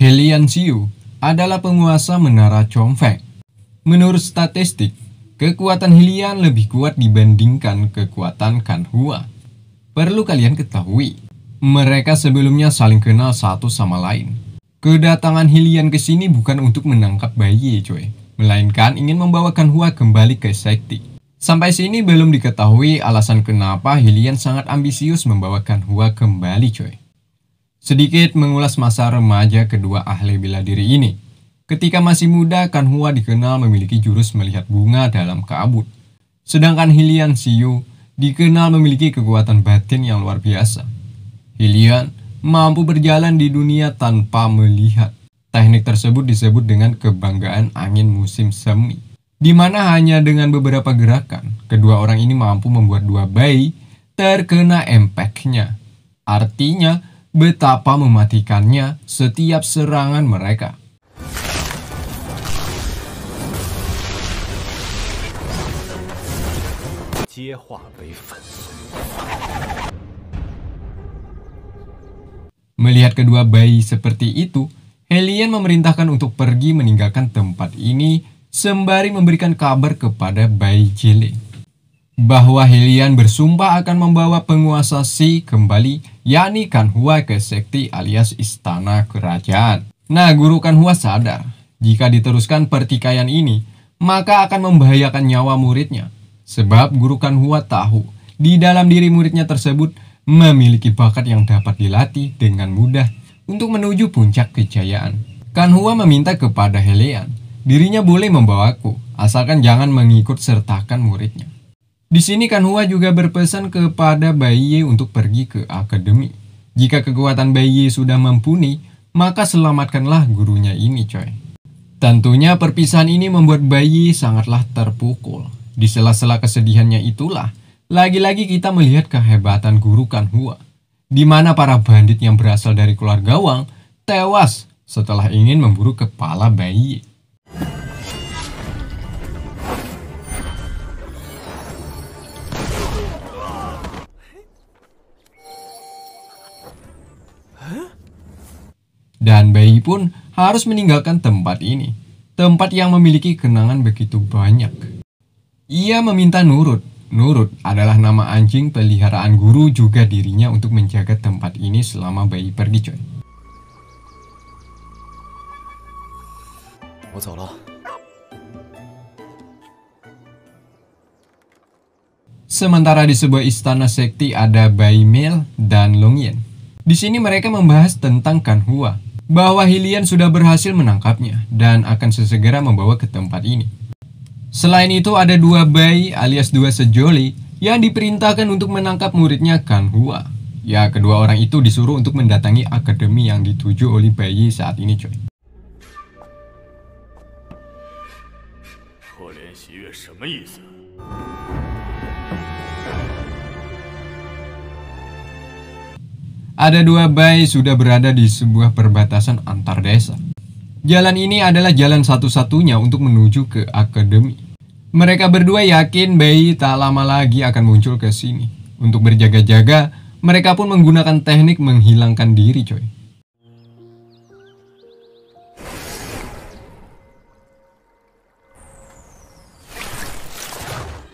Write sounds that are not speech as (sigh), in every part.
Helian Siu adalah penguasa menara Chongfeng. Menurut statistik, kekuatan Helian lebih kuat dibandingkan kekuatan Kanhua. Perlu kalian ketahui, mereka sebelumnya saling kenal satu sama lain. Kedatangan Hilian ke sini bukan untuk menangkap bayi, coy, melainkan ingin membawakan Hua kembali ke Sekti. Sampai sini belum diketahui alasan kenapa Hilian sangat ambisius membawakan Hua kembali, coy. Sedikit mengulas masa remaja kedua ahli bela diri ini. Ketika masih muda, Kan Hua dikenal memiliki jurus melihat bunga dalam kabut. Sedangkan Hilian Siu dikenal memiliki kekuatan batin yang luar biasa. Hilian mampu berjalan di dunia tanpa melihat. Teknik tersebut disebut dengan kebanggaan angin musim semi, di mana hanya dengan beberapa gerakan, kedua orang ini mampu membuat dua bayi terkena empeknya. Artinya, betapa mematikannya setiap serangan mereka. Melihat kedua bayi seperti itu, Helian memerintahkan untuk pergi meninggalkan tempat ini sembari memberikan kabar kepada bayi cilik bahwa Helian bersumpah akan membawa penguasa Si kembali, yakni Kanhua ke sekti alias istana kerajaan. Nah, guru Kanhua sadar, jika diteruskan pertikaian ini, maka akan membahayakan nyawa muridnya. Sebab guru Kanhua tahu, di dalam diri muridnya tersebut memiliki bakat yang dapat dilatih dengan mudah untuk menuju puncak kejayaan. Kanhua meminta kepada Helian, dirinya boleh membawaku, asalkan jangan mengikut sertakan muridnya. Di sini Kanhua juga berpesan kepada Ye untuk pergi ke akademi. Jika kekuatan Ye sudah mampuni, maka selamatkanlah gurunya ini coy. Tentunya perpisahan ini membuat Ye sangatlah terpukul. Di sela-sela kesedihannya itulah, lagi-lagi kita melihat kehebatan guru Kanhua, di mana para bandit yang berasal dari keluarga Wang tewas setelah ingin memburu kepala bayi. Dan bayi pun harus meninggalkan tempat ini, tempat yang memiliki kenangan begitu banyak. Ia meminta nurut Nurut adalah nama anjing peliharaan guru juga dirinya untuk menjaga tempat ini selama bayi pergi coy. Sementara di sebuah istana sekti ada Bai Mel dan Long Yen. Di sini mereka membahas tentang Kan Hua, bahwa Hilian sudah berhasil menangkapnya dan akan sesegera membawa ke tempat ini. Selain itu ada dua bayi alias dua sejoli yang diperintahkan untuk menangkap muridnya Kan Hua. Ya, kedua orang itu disuruh untuk mendatangi akademi yang dituju oleh bayi saat ini, coy. Ada dua bayi sudah berada di sebuah perbatasan antar desa. Jalan ini adalah jalan satu-satunya untuk menuju ke akademi. Mereka berdua yakin bayi tak lama lagi akan muncul ke sini. Untuk berjaga-jaga, mereka pun menggunakan teknik menghilangkan diri, coy.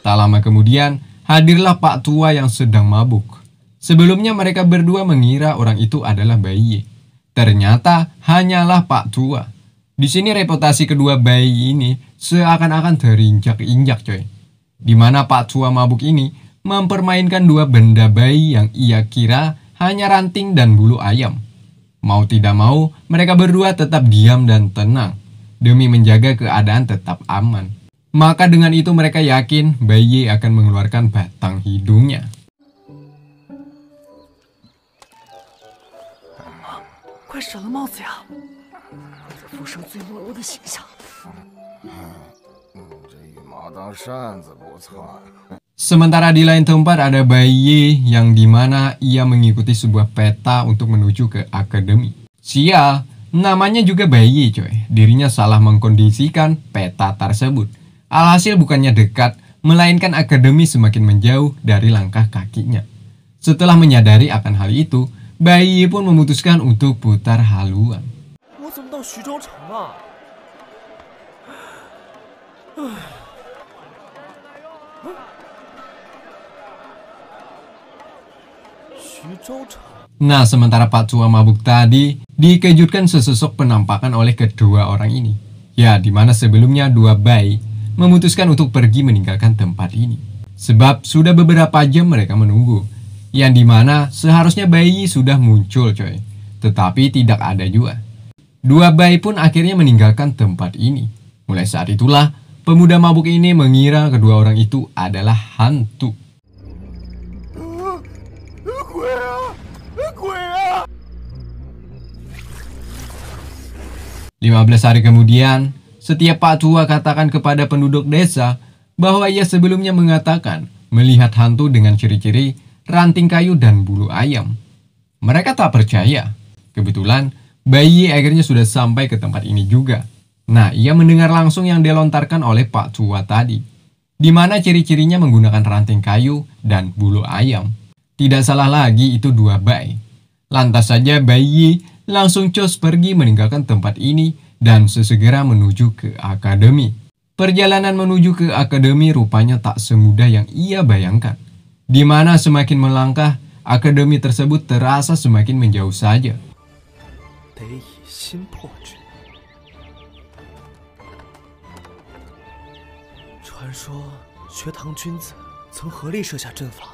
Tak lama kemudian, hadirlah Pak Tua yang sedang mabuk. Sebelumnya mereka berdua mengira orang itu adalah bayi. Ternyata hanyalah Pak Tua di sini reputasi kedua bayi ini seakan-akan terinjak-injak coy. Dimana Pak Cua mabuk ini mempermainkan dua benda bayi yang ia kira hanya ranting dan bulu ayam. Mau tidak mau, mereka berdua tetap diam dan tenang demi menjaga keadaan tetap aman. Maka dengan itu mereka yakin bayi akan mengeluarkan batang hidungnya. Kuai Sementara (laughs) di lain tempat ada Bayi yang dimana ia mengikuti sebuah peta untuk menuju ke akademi. Sia, namanya juga Bayi coy. Dirinya salah mengkondisikan peta tersebut. Alhasil bukannya dekat, melainkan akademi semakin menjauh dari langkah kakinya. Setelah menyadari akan hal itu, Bayi pun memutuskan untuk putar haluan. 到徐州城啊！Nah, sementara Pak Cua mabuk tadi, dikejutkan sesosok penampakan oleh kedua orang ini. Ya, di mana sebelumnya dua bayi memutuskan untuk pergi meninggalkan tempat ini. Sebab sudah beberapa jam mereka menunggu. Yang di mana seharusnya bayi sudah muncul coy. Tetapi tidak ada juga. Dua bayi pun akhirnya meninggalkan tempat ini. Mulai saat itulah, pemuda mabuk ini mengira kedua orang itu adalah hantu. Lima belas hari kemudian, setiap Pak Tua katakan kepada penduduk desa bahwa ia sebelumnya mengatakan melihat hantu dengan ciri-ciri ranting kayu dan bulu ayam. Mereka tak percaya. Kebetulan, Bayi akhirnya sudah sampai ke tempat ini juga. Nah, ia mendengar langsung yang dilontarkan oleh Pak Tua tadi, di mana ciri-cirinya menggunakan ranting kayu dan bulu ayam. Tidak salah lagi itu dua bayi. Lantas saja bayi langsung cus pergi meninggalkan tempat ini dan sesegera menuju ke akademi. Perjalanan menuju ke akademi rupanya tak semudah yang ia bayangkan. Di mana semakin melangkah, akademi tersebut terasa semakin menjauh saja. 得以心破之。传说学堂君子曾合力设下阵法。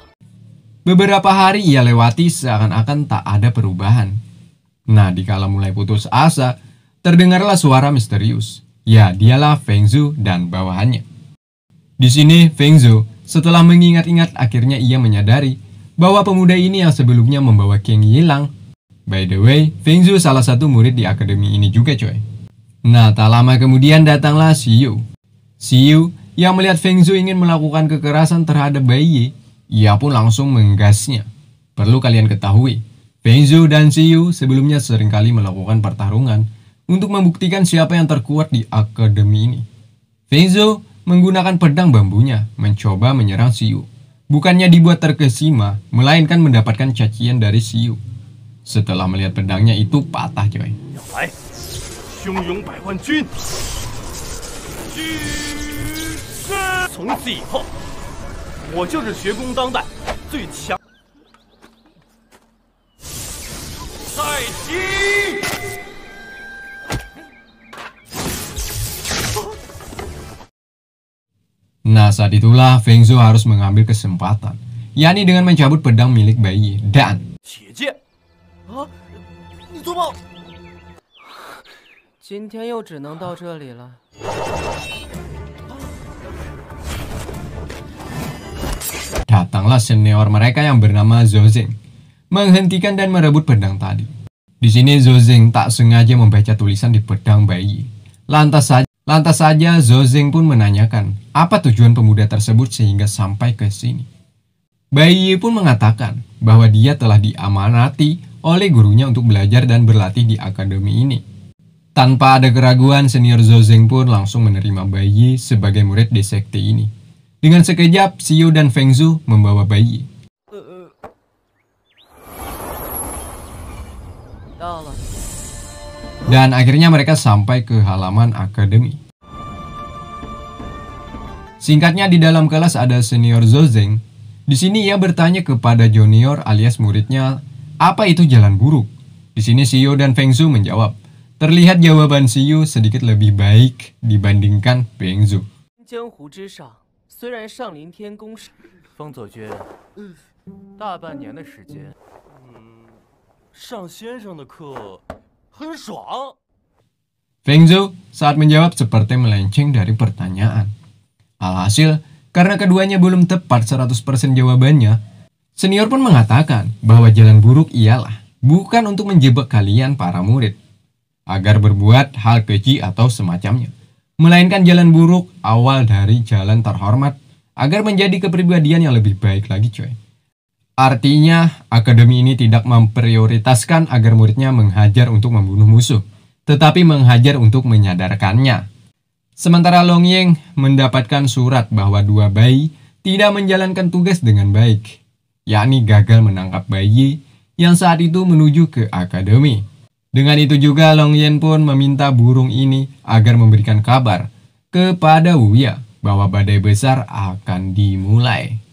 Beberapa hari ia lewati seakan-akan tak ada perubahan. Nah, dikala mulai putus asa, terdengarlah suara misterius. Ya, dialah Feng Zhu dan bawahannya. Di sini, Feng Zhu setelah mengingat-ingat akhirnya ia menyadari bahwa pemuda ini yang sebelumnya membawa Kang hilang. By the way, Feng Zhu salah satu murid di akademi ini juga coy. Nah, tak lama kemudian datanglah Yu. Si Yu, yang melihat Feng Zhu ingin melakukan kekerasan terhadap Bai bayi, ia pun langsung menggasnya. Perlu kalian ketahui, Feng Zhu dan Yu sebelumnya seringkali melakukan pertarungan untuk membuktikan siapa yang terkuat di akademi ini. Feng Zhu menggunakan pedang bambunya mencoba menyerang Yu. Bukannya dibuat terkesima, melainkan mendapatkan cacian dari Yu. Setelah melihat pedangnya itu patah coy. Nah saat itulah Feng harus mengambil kesempatan, yakni dengan mencabut pedang milik bayi dan 铁剑啊，你做梦！今天又只能到这里了。Datanglah senior mereka yang bernama Zozing, menghentikan dan merebut pedang tadi. Di sini Zozing tak sengaja membaca tulisan di pedang bayi. Lantas saja, lantas saja pun menanyakan, apa tujuan pemuda tersebut sehingga sampai ke sini? Bayi pun mengatakan bahwa dia telah diamanati oleh gurunya untuk belajar dan berlatih di akademi ini. Tanpa ada keraguan, senior Zozeng pun langsung menerima bayi sebagai murid di sekte ini. Dengan sekejap, Xiu dan Feng Zhu membawa bayi. Dan akhirnya mereka sampai ke halaman akademi. Singkatnya di dalam kelas ada senior Zozeng. Di sini ia bertanya kepada junior alias muridnya apa itu jalan buruk? Di sini Sio e dan Feng Zhu menjawab. Terlihat jawaban Sio e sedikit lebih baik dibandingkan Feng Zhu. Feng Zhu saat menjawab seperti melenceng dari pertanyaan. Alhasil, karena keduanya belum tepat 100% jawabannya, Senior pun mengatakan bahwa jalan buruk ialah bukan untuk menjebak kalian para murid agar berbuat hal keji atau semacamnya, melainkan jalan buruk awal dari jalan terhormat agar menjadi kepribadian yang lebih baik lagi coy. Artinya, akademi ini tidak memprioritaskan agar muridnya menghajar untuk membunuh musuh, tetapi menghajar untuk menyadarkannya. Sementara Long Ying mendapatkan surat bahwa dua bayi tidak menjalankan tugas dengan baik yakni gagal menangkap bayi yang saat itu menuju ke akademi. Dengan itu juga Long Yen pun meminta burung ini agar memberikan kabar kepada Wuya bahwa badai besar akan dimulai.